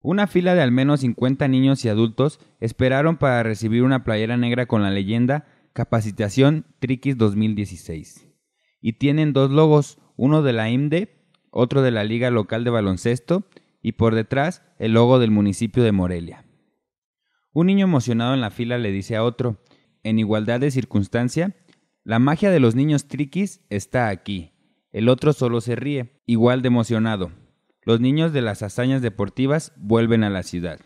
Una fila de al menos 50 niños y adultos esperaron para recibir una playera negra con la leyenda Capacitación Triquis 2016. Y tienen dos logos, uno de la IMDE, otro de la Liga Local de Baloncesto y por detrás el logo del municipio de Morelia. Un niño emocionado en la fila le dice a otro, en igualdad de circunstancia, la magia de los niños triquis está aquí. El otro solo se ríe, igual de emocionado. Los niños de las hazañas deportivas vuelven a la ciudad.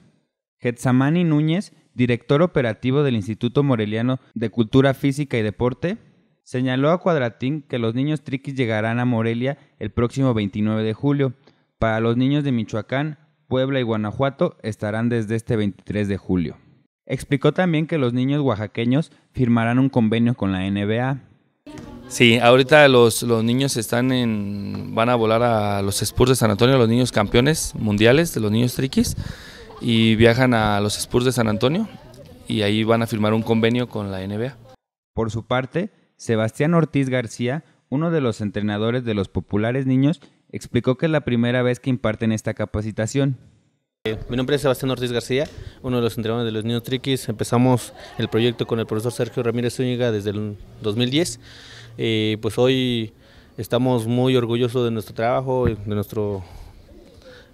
Hetzamani Núñez, director operativo del Instituto Moreliano de Cultura Física y Deporte, señaló a Cuadratín que los niños triquis llegarán a Morelia el próximo 29 de julio. Para los niños de Michoacán, Puebla y Guanajuato estarán desde este 23 de julio. Explicó también que los niños oaxaqueños firmarán un convenio con la NBA. Sí, ahorita los, niños están en, van a volar a los Spurs de San Antonio, los niños campeones mundiales, de los niños triquis, y viajan a los Spurs de San Antonio y ahí van a firmar un convenio con la NBA. Por su parte, Sebastián Ortiz García, uno de los entrenadores de los populares niños, explicó que es la primera vez que imparten esta capacitación. Mi nombre es Sebastián Ortiz García, uno de los entrenadores de los niños Triquis. Empezamos el proyecto con el profesor Sergio Ramírez Zúñiga desde el 2010. Eh, pues hoy estamos muy orgullosos de nuestro trabajo, de nuestro,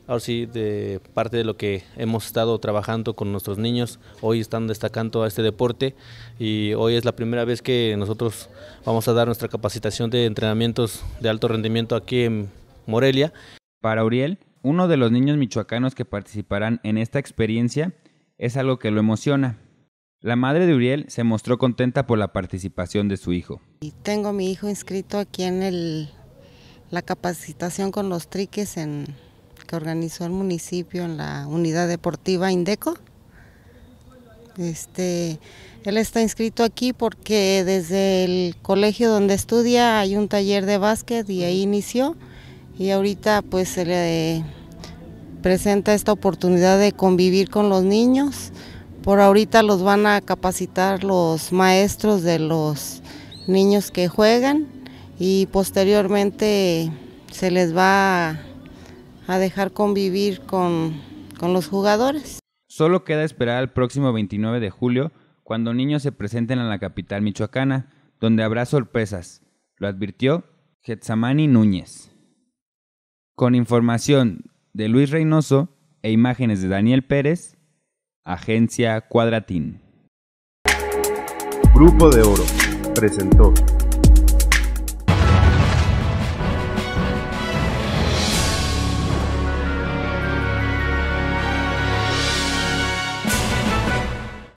ahora sí, de parte de lo que hemos estado trabajando con nuestros niños. Hoy están destacando a este deporte y hoy es la primera vez que nosotros vamos a dar nuestra capacitación de entrenamientos de alto rendimiento aquí en Morelia. Para Uriel, uno de los niños michoacanos que participarán en esta experiencia es algo que lo emociona. La madre de Uriel se mostró contenta por la participación de su hijo. tengo a mi hijo inscrito aquí en la capacitación con los triques que organizó el municipio en la unidad deportiva Indeco. Este, él está inscrito aquí porque desde el colegio donde estudia hay un taller de básquet y ahí inició y ahorita pues se le presenta esta oportunidad de convivir con los niños. Por ahorita los van a capacitar los maestros de los niños que juegan y posteriormente se les va a dejar convivir con, con los jugadores. Solo queda esperar al próximo 29 de julio cuando niños se presenten en la capital michoacana, donde habrá sorpresas, lo advirtió Getsamani Núñez con información de Luis Reynoso e imágenes de Daniel Pérez, Agencia Cuadratín. Grupo de Oro presentó.